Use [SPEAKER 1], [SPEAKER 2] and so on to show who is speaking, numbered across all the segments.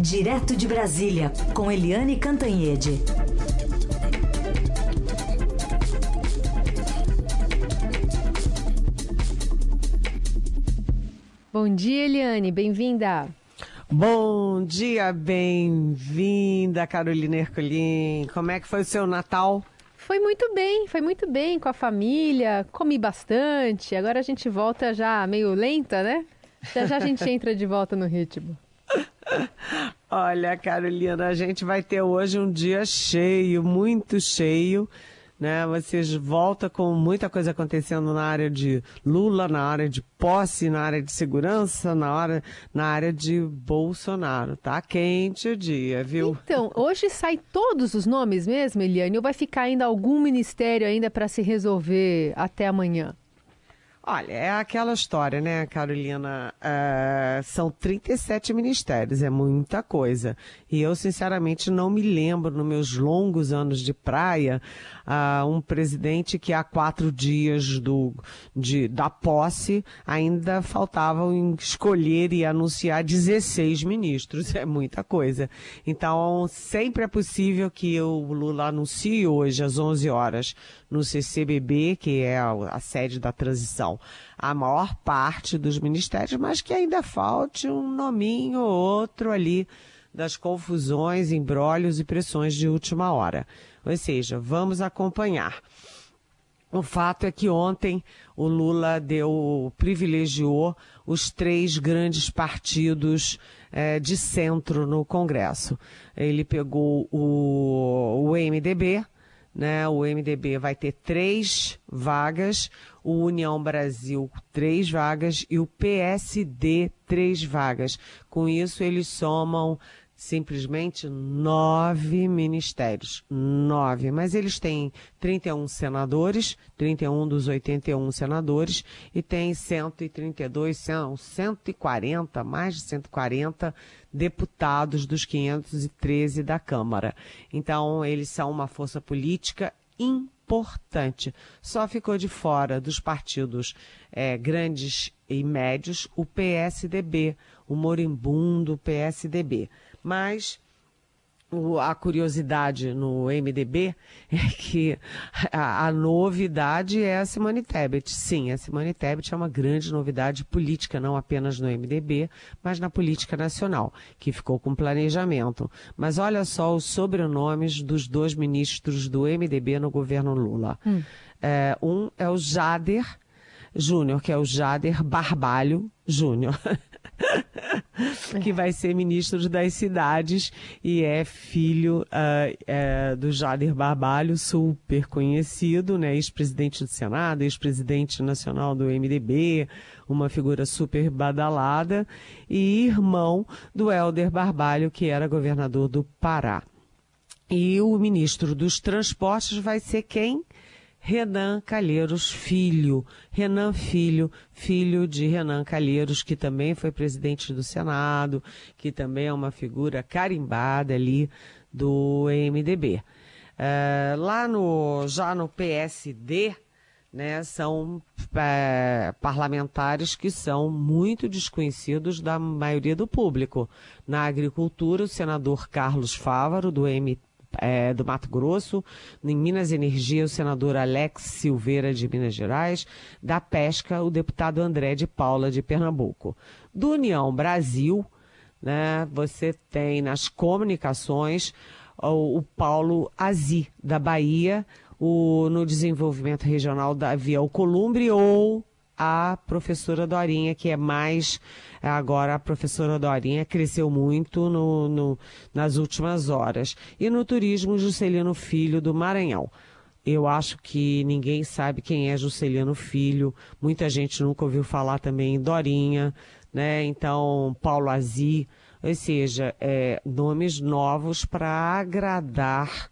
[SPEAKER 1] Direto de Brasília, com Eliane Cantanhede. Bom dia, Eliane, bem-vinda.
[SPEAKER 2] Bom dia, bem-vinda, Carolina Herculin. Como é que foi o seu Natal?
[SPEAKER 1] Foi muito bem, foi muito bem com a família, comi bastante. Agora a gente volta já meio lenta, né? Já já a gente entra de volta no ritmo.
[SPEAKER 2] Olha, Carolina, a gente vai ter hoje um dia cheio, muito cheio. Né? Vocês voltam com muita coisa acontecendo na área de Lula, na área de posse, na área de segurança, na, hora, na área de Bolsonaro. Tá quente o dia, viu?
[SPEAKER 1] Então, hoje sai todos os nomes mesmo, Eliane? Ou vai ficar ainda algum ministério ainda para se resolver até amanhã?
[SPEAKER 2] Olha, é aquela história, né, Carolina? Uh, são 37 ministérios, é muita coisa. E eu, sinceramente, não me lembro, nos meus longos anos de praia, uh, um presidente que há quatro dias do, de, da posse ainda faltavam escolher e anunciar 16 ministros. É muita coisa. Então, sempre é possível que o Lula anuncie hoje, às 11 horas, no CCBB, que é a, a sede da transição, a maior parte dos ministérios, mas que ainda falte um nominho ou outro ali das confusões, embrólios e pressões de última hora. Ou seja, vamos acompanhar. O fato é que ontem o Lula deu, privilegiou os três grandes partidos eh, de centro no Congresso. Ele pegou o, o MDB, né? O MDB vai ter três vagas, o União Brasil três vagas e o PSD três vagas. Com isso, eles somam simplesmente nove ministérios. Nove. Mas eles têm 31 senadores, 31 dos 81 senadores, e tem 132, são 140, mais de 140 deputados dos 513 da Câmara. Então, eles são uma força política importante. Só ficou de fora dos partidos é, grandes e médios o PSDB o moribundo PSDB. Mas a curiosidade no MDB é que a, a, novidade é a Simone Tebet. Sim, a Simone Tebet é uma grande novidade política, não apenas no MDB, mas na política nacional, que ficou com planejamento. Mas olha só os sobrenomes dos dois ministros do MDB no governo Lula. Hum. É, um é o Jader Júnior, que é o Jader Barbalho Júnior. que vai ser ministro das cidades e é filho uh, do Jader Barbalho, super conhecido, né? ex-presidente do Senado, ex-presidente nacional do MDB, uma figura super badalada, e irmão do Helder Barbalho, que era governador do Pará. E o ministro dos Transportes vai ser quem? Renan Calheiros Filho. Renan Filho, filho de Renan Calheiros, que também foi presidente do Senado, que também é uma figura carimbada ali do MDB. É, lá no, já no PSD, né, são é, parlamentares que são muito desconhecidos da maioria do público. Na agricultura, o senador Carlos Fávaro, do MT, é, do Mato Grosso, em Minas Energia, o senador Alex Silveira de Minas Gerais, da Pesca, o deputado André de Paula de Pernambuco. Do União Brasil, né, você tem nas comunicações o, o Paulo Azi, da Bahia, o, no desenvolvimento regional da Via Alcolumbre ou a professora Dorinha, que é mais. É, agora, a professora Dorinha cresceu muito no, no, nas últimas horas. E no turismo, Juscelino Filho, do Maranhão. Eu acho que ninguém sabe quem é Juscelino Filho, muita gente nunca ouviu falar também em Dorinha, né? Então, Paulo Azi, ou seja, é, nomes novos para agradar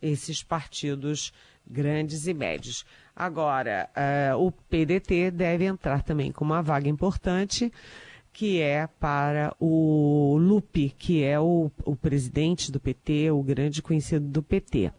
[SPEAKER 2] esses partidos grandes e médios. Agora, uh, o PDT deve entrar também com uma vaga importante, que é para o Lupe, que é o, o presidente do PT, o grande conhecido do PT.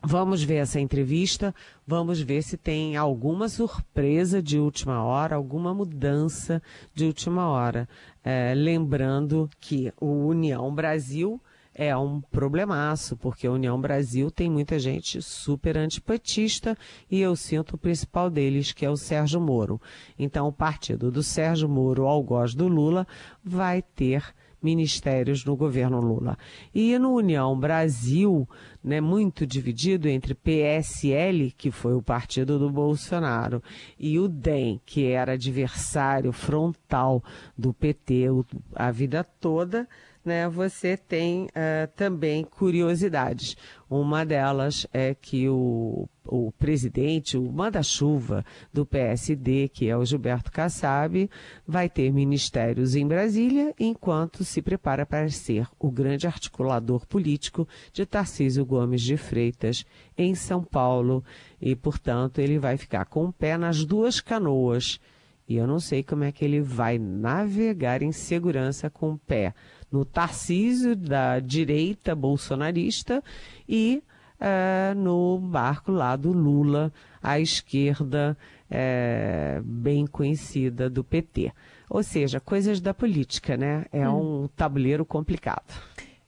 [SPEAKER 2] Vamos ver essa entrevista, vamos ver se tem alguma surpresa de última hora, alguma mudança de última hora. É, lembrando que o União Brasil é um problemaço, porque a União Brasil tem muita gente super antipetista e eu sinto o principal deles, que é o Sérgio Moro. Então, o partido do Sérgio Moro, algoz do Lula, vai ter ministérios no governo Lula. E no União Brasil, né, muito dividido entre PSL, que foi o partido do Bolsonaro, e o DEM, que era adversário frontal do PT a vida toda, né, você tem uh, também curiosidades. Uma delas é que o, o presidente, o manda-chuva do PSD, que é o Gilberto Kassab, vai ter ministérios em Brasília, enquanto se prepara para ser o grande articulador político de Tarcísio Gomes de Freitas em São Paulo. E, portanto, ele vai ficar com o pé nas duas canoas. E eu não sei como é que ele vai navegar em segurança com o pé no Tarcísio, da direita bolsonarista, e é, no barco lá do Lula, à esquerda é, bem conhecida do PT. Ou seja, coisas da política, né? É hum. um tabuleiro complicado.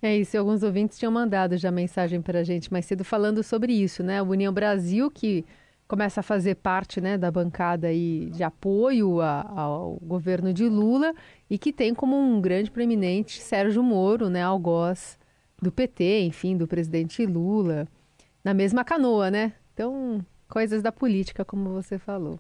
[SPEAKER 1] É isso, alguns ouvintes tinham mandado já mensagem para a gente mais cedo falando sobre isso, né? A União Brasil, que começa a fazer parte né, da bancada aí de apoio a, ao governo de Lula e que tem como um grande preeminente Sérgio Moro, né, algoz do PT, enfim, do presidente Lula, na mesma canoa, né? Então, coisas da política, como você falou.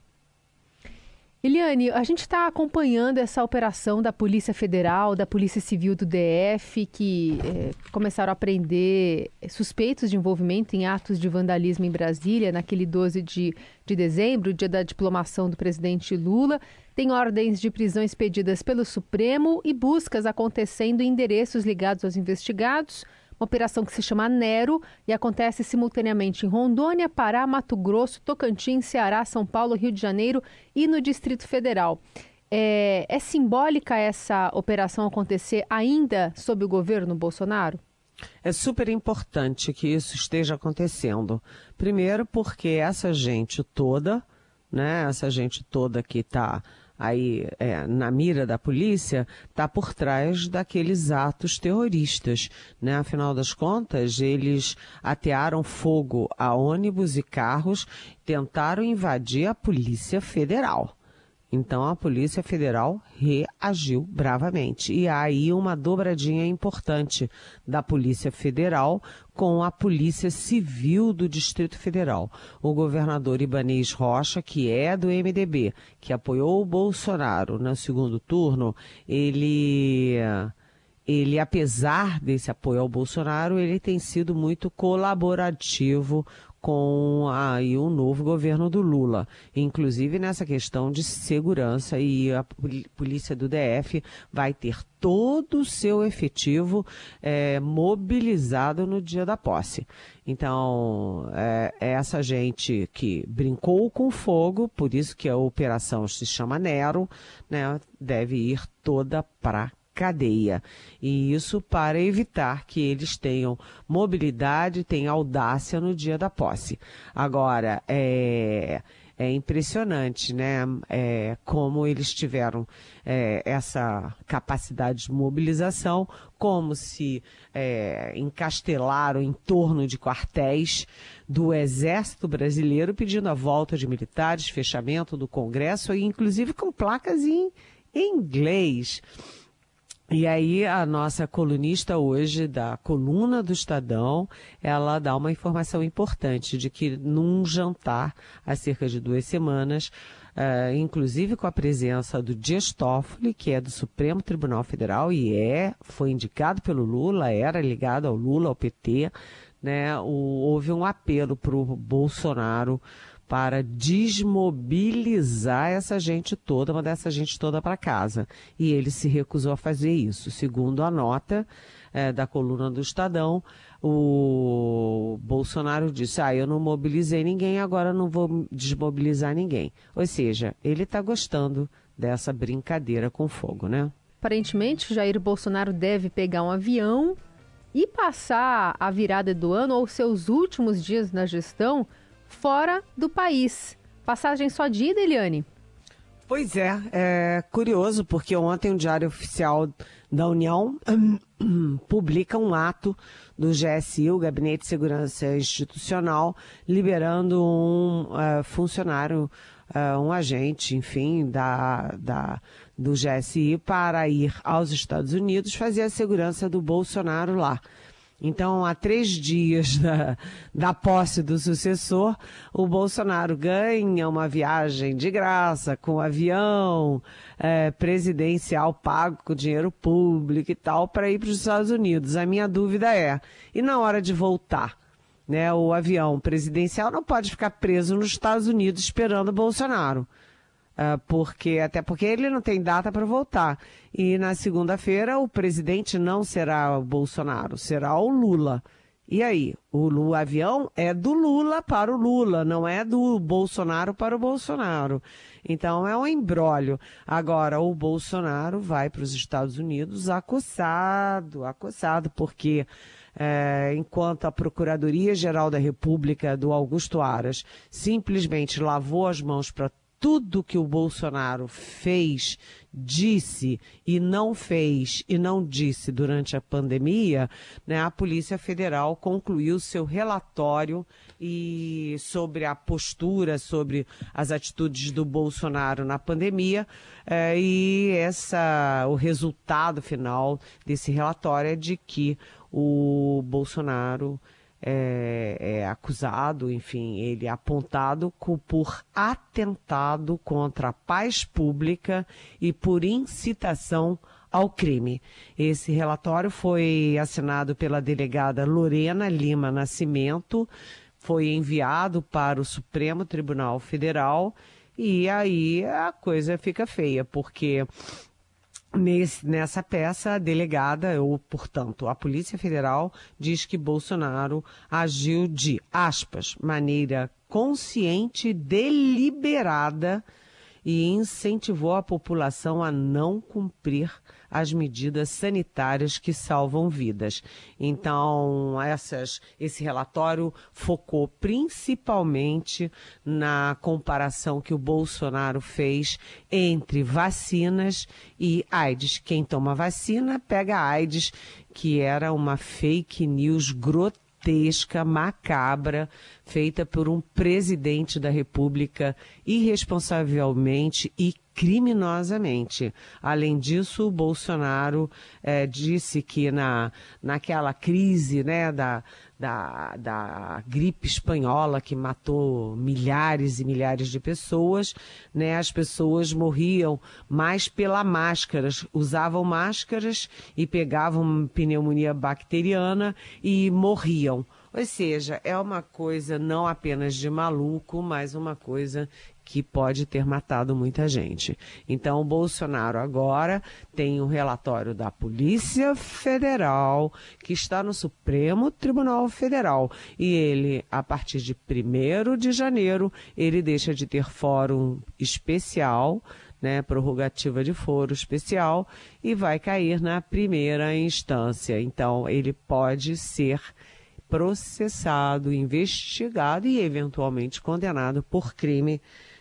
[SPEAKER 1] Eliane, a gente está acompanhando essa operação da Polícia Federal, da Polícia Civil do DF, que é, começaram a prender é, suspeitos de envolvimento em atos de vandalismo em Brasília, naquele 12 de, de dezembro, dia da diplomação do presidente Lula. Tem ordens de prisão expedidas pelo Supremo e buscas acontecendo em endereços ligados aos investigados uma operação que se chama Nero e acontece simultaneamente em Rondônia, Pará, Mato Grosso, Tocantins, Ceará, São Paulo, Rio de Janeiro e no Distrito Federal. É, é simbólica essa operação acontecer ainda sob o governo Bolsonaro?
[SPEAKER 2] É super importante que isso esteja acontecendo. Primeiro, porque essa gente toda, né, essa gente toda que está aí é, na mira da polícia está por trás daqueles atos terroristas. Né? Afinal das contas, eles atearam fogo a ônibus e carros, tentaram invadir a Polícia Federal. Então a Polícia Federal reagiu bravamente. E há aí uma dobradinha importante da Polícia Federal com a Polícia Civil do Distrito Federal. O governador Ibanês Rocha, que é do MDB, que apoiou o Bolsonaro no segundo turno, ele ele, apesar desse apoio ao Bolsonaro, ele tem sido muito colaborativo com aí o novo governo do Lula, inclusive nessa questão de segurança e a polícia do DF vai ter todo o seu efetivo é, mobilizado no dia da posse. Então, é, é, essa gente que brincou com fogo, por isso que a operação se chama Nero, né, deve ir toda pra cadeia. E isso para evitar que eles tenham mobilidade, tenham audácia no dia da posse. Agora, é é impressionante, né? É, como eles tiveram é, essa capacidade de mobilização, como se é, encastelaram em torno de quartéis do Exército Brasileiro, pedindo a volta de militares, fechamento do Congresso, e inclusive com placas em, em inglês. E aí a nossa colunista hoje da coluna do Estadão, ela dá uma informação importante de que num jantar há cerca de duas semanas, uh, inclusive com a presença do Dias Toffoli, que é do Supremo Tribunal Federal e é foi indicado pelo Lula, era ligado ao Lula, ao PT, né? O, houve um apelo para o Bolsonaro para desmobilizar essa gente toda, mandar essa gente toda para casa. E ele se recusou a fazer isso. Segundo a nota é, da coluna do Estadão, o Bolsonaro disse: Ah, eu não mobilizei ninguém, agora não vou desmobilizar ninguém. Ou seja, ele está gostando dessa brincadeira com fogo, né?
[SPEAKER 1] Aparentemente, Jair Bolsonaro deve pegar um avião e passar a virada do ano ou seus últimos dias na gestão fora do país. Passagem só de ida, Eliane?
[SPEAKER 2] Pois é, é curioso, porque ontem o Diário Oficial da União hum, publica um ato do GSI, o Gabinete de Segurança Institucional, liberando um uh, funcionário, uh, um agente, enfim, da, da, do GSI para ir aos Estados Unidos fazer a segurança do Bolsonaro lá. Então, há três dias da, da posse do sucessor, o Bolsonaro ganha uma viagem de graça, com avião é, presidencial pago com dinheiro público e tal, para ir para os Estados Unidos. A minha dúvida é: e na hora de voltar? Né, o avião presidencial não pode ficar preso nos Estados Unidos esperando o Bolsonaro. Ah, porque até porque ele não tem data para voltar. E na segunda-feira o presidente não será o Bolsonaro, será o Lula. E aí, o, o, avião é do Lula para o Lula, não é do Bolsonaro para o Bolsonaro. Então é um embrólio. Agora, o Bolsonaro vai para os Estados Unidos acossado, acossado, porque é, enquanto a Procuradoria-Geral da República do Augusto Aras simplesmente lavou as mãos para tudo que o Bolsonaro fez, disse e não fez e não disse durante a pandemia, né, a Polícia Federal concluiu seu relatório e sobre a postura, sobre as atitudes do Bolsonaro na pandemia eh, e essa, o resultado final desse relatório é de que o Bolsonaro é, é, acusado, enfim, ele é apontado por atentado contra a paz pública e por incitação ao crime. Esse relatório foi assinado pela delegada Lorena Lima Nascimento, foi enviado para o Supremo Tribunal Federal e aí a coisa fica feia, porque Nesse, nessa peça, a delegada, ou portanto, a Polícia Federal, diz que Bolsonaro agiu de, aspas, maneira consciente, deliberada e incentivou a população a não cumprir as medidas sanitárias que salvam vidas. Então, essas, esse relatório focou principalmente na comparação que o Bolsonaro fez entre vacinas e AIDS. Quem toma vacina pega AIDS, que era uma fake news grotesca grotesca, macabra, feita por um presidente da República irresponsavelmente e criminosamente. Além disso, o Bolsonaro é, disse que na, naquela crise né, da, da, da gripe espanhola que matou milhares e milhares de pessoas, né, as pessoas morriam mais pela máscaras, usavam máscaras e pegavam pneumonia bacteriana e morriam. Ou seja, é uma coisa não apenas de maluco, mas uma coisa que pode ter matado muita gente. Então, Bolsonaro agora tem um relatório da Polícia Federal que está no Supremo Tribunal Federal e ele, a partir de 1 de janeiro, ele deixa de ter fórum especial né, prorrogativa de foro especial e vai cair na primeira instância. Então, ele pode ser processado, investigado e eventualmente condenado por crime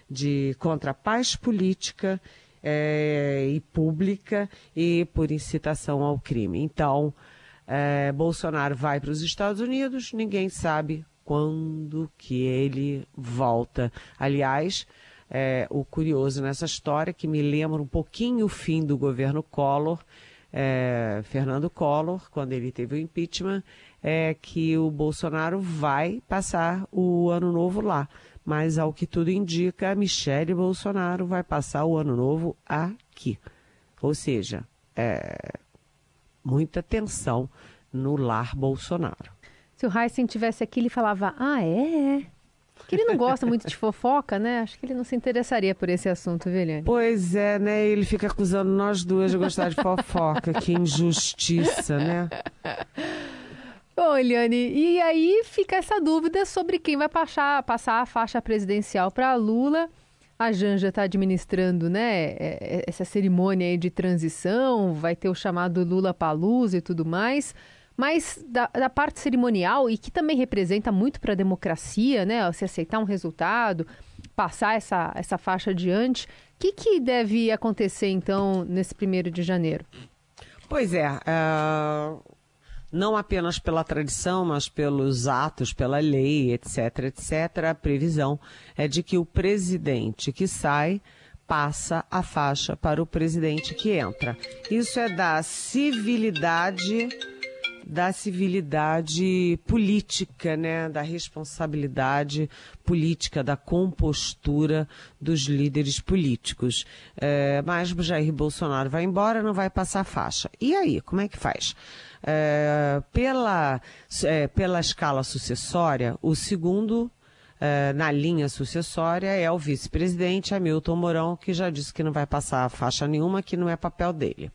[SPEAKER 2] de contra a paz política é, e pública e por incitação ao crime. Então, é, Bolsonaro vai para os Estados Unidos, ninguém sabe quando que ele volta. Aliás, é, o curioso nessa história, é que me lembra um pouquinho o fim do governo Collor, é, Fernando Collor, quando ele teve o impeachment, é que o Bolsonaro vai passar o ano novo lá mas ao que tudo indica, Michele Bolsonaro vai passar o ano novo aqui. Ou seja, é muita tensão no lar Bolsonaro.
[SPEAKER 1] Se o Heisen tivesse aqui, ele falava: "Ah, é". Porque Que ele não gosta muito de fofoca, né? Acho que ele não se interessaria por esse assunto, Vilhane.
[SPEAKER 2] Pois é, né? Ele fica acusando nós duas de gostar de fofoca. que injustiça, né?
[SPEAKER 1] Bom, Eliane, e aí fica essa dúvida sobre quem vai passar, passar a faixa presidencial para Lula. A Janja está administrando né, é, é, essa cerimônia de transição, vai ter o chamado Lula Paluz e tudo mais. Mas da, da, parte cerimonial, e que também representa muito para a democracia, né? Se aceitar um resultado, passar essa, essa faixa adiante, o que, que deve acontecer então nesse primeiro de janeiro?
[SPEAKER 2] Pois é, uh, não apenas pela tradição, mas pelos atos, pela lei, etc., etc., a previsão é de que o presidente que sai passa a faixa para o presidente que entra. Isso é da civilidade da civilidade política, né, da responsabilidade política, da compostura dos líderes políticos. É, mas Jair Bolsonaro vai embora, não vai passar a faixa. E aí, como é que faz? é, pela, é, pela escala sucessória, o segundo é, na linha sucessória é o vice-presidente Hamilton Mourão, que já disse que não vai passar faixa nenhuma, que não é papel dele.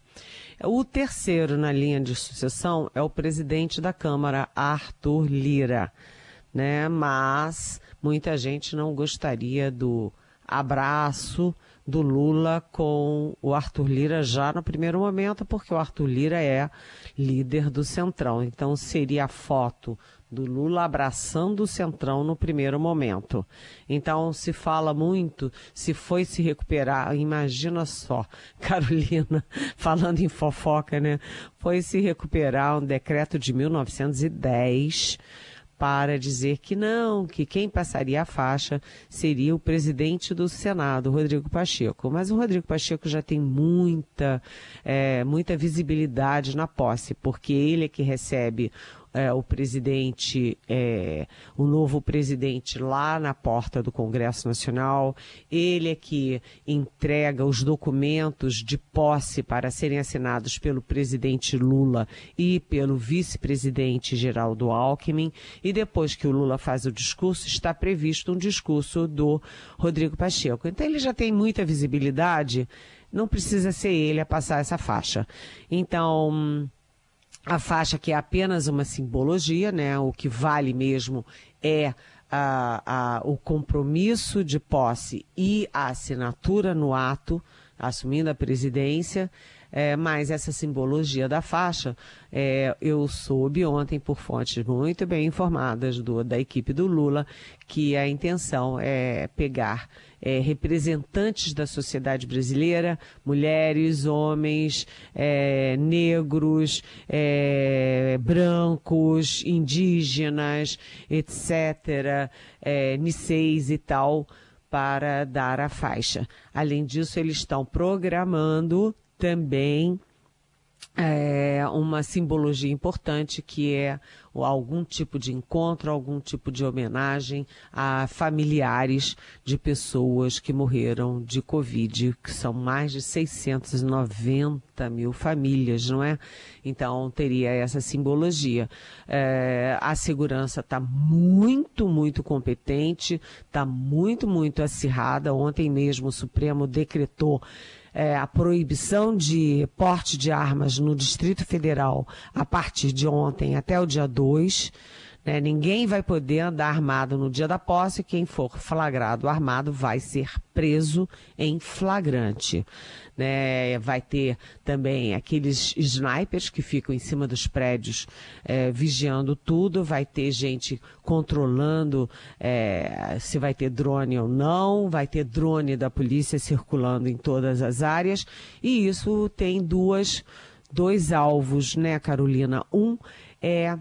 [SPEAKER 2] O terceiro na linha de sucessão é o presidente da Câmara, Arthur Lira. Né? Mas muita gente não gostaria do abraço do Lula com o Arthur Lira já no primeiro momento, porque o Arthur Lira é líder do Centrão. Então seria a foto do Lula abraçando o Centrão no primeiro momento. Então se fala muito se foi se recuperar, imagina só, Carolina falando em fofoca, né? Foi se recuperar um decreto de 1910 para dizer que não, que quem passaria a faixa seria o presidente do Senado, Rodrigo Pacheco. Mas o Rodrigo Pacheco já tem muita, é, muita visibilidade na posse, porque ele é que recebe é, o presidente, é, o novo presidente lá na porta do Congresso Nacional. Ele é que entrega os documentos de posse para serem assinados pelo presidente Lula e pelo vice-presidente Geraldo Alckmin. E depois que o Lula faz o discurso, está previsto um discurso do Rodrigo Pacheco. Então ele já tem muita visibilidade. Não precisa ser ele a passar essa faixa. Então, a faixa que é apenas uma simbologia, né? O que vale mesmo é a, a, o compromisso de posse e a assinatura no ato, assumindo a presidência. É, mas essa simbologia da faixa, é, eu soube ontem por fontes muito bem informadas do, da equipe do Lula que a intenção é pegar é, representantes da sociedade brasileira, mulheres, homens, é, negros, é, brancos, indígenas, etc., é, niceis e tal, para dar a faixa. Além disso, eles estão programando também é, uma simbologia importante que é algum tipo de encontro, algum tipo de homenagem a familiares de pessoas que morreram de Covid, que são mais de 690 mil famílias, não é? Então teria essa simbologia. É, a segurança está muito, muito competente, está muito, muito acirrada. Ontem mesmo o Supremo decretou é, a proibição de porte de armas no Distrito Federal a partir de ontem até o dia 2. Né? Ninguém vai poder andar armado no dia da posse. Quem for flagrado armado vai ser preso em flagrante. Né? Vai ter também aqueles snipers que ficam em cima dos prédios é, vigiando tudo, vai ter gente controlando é, se vai ter drone ou não, vai ter drone da polícia circulando em todas as áreas. E isso tem duas, dois alvos, né, Carolina? Um é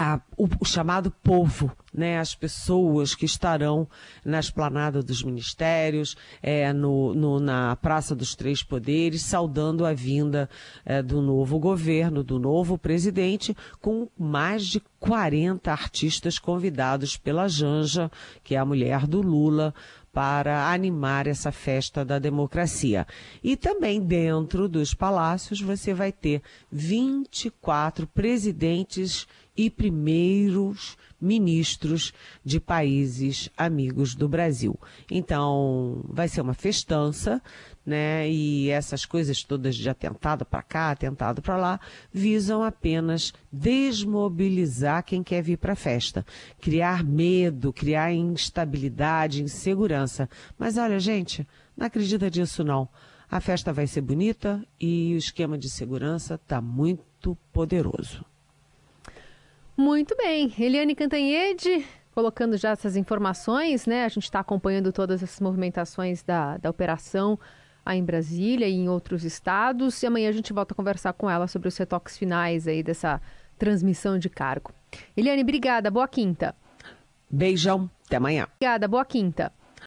[SPEAKER 2] a, o, o, chamado povo, né, as pessoas que estarão na esplanada dos ministérios, é, no, no, na Praça dos Três Poderes, saudando a vinda é, do novo governo, do novo presidente, com mais de 40 artistas convidados pela Janja, que é a mulher do Lula, para animar essa festa da democracia. E também dentro dos palácios você vai ter 24 presidentes e primeiros ministros de países amigos do Brasil. Então, vai ser uma festança, né? E essas coisas todas de atentado para cá, atentado para lá, visam apenas desmobilizar quem quer vir para a festa, criar medo, criar instabilidade, insegurança. Mas olha, gente, não acredita disso não. A festa vai ser bonita e o esquema de segurança está muito poderoso.
[SPEAKER 1] Muito bem. Eliane Cantanhede, colocando já essas informações, né? A gente está acompanhando todas essas movimentações da, da operação aí em Brasília e em outros estados. E amanhã a gente volta a conversar com ela sobre os retoques finais aí dessa transmissão de cargo. Eliane, obrigada. Boa quinta.
[SPEAKER 2] Beijão. Até amanhã.
[SPEAKER 1] Obrigada. Boa quinta.